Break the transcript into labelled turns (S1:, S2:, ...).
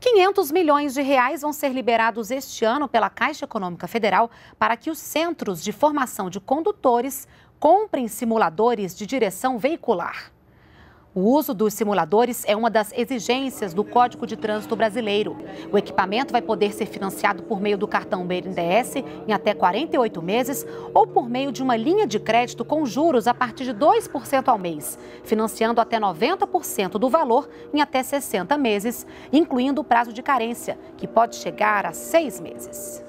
S1: 500 milhões de reais vão ser liberados este ano pela Caixa Econômica Federal para que os centros de formação de condutores comprem simuladores de direção veicular. O uso dos simuladores é uma das exigências do Código de Trânsito Brasileiro. O equipamento vai poder ser financiado por meio do cartão BNDES em até 48 meses ou por meio de uma linha de crédito com juros a partir de 2% ao mês, financiando até 90% do valor em até 60 meses, incluindo o prazo de carência, que pode chegar a seis meses.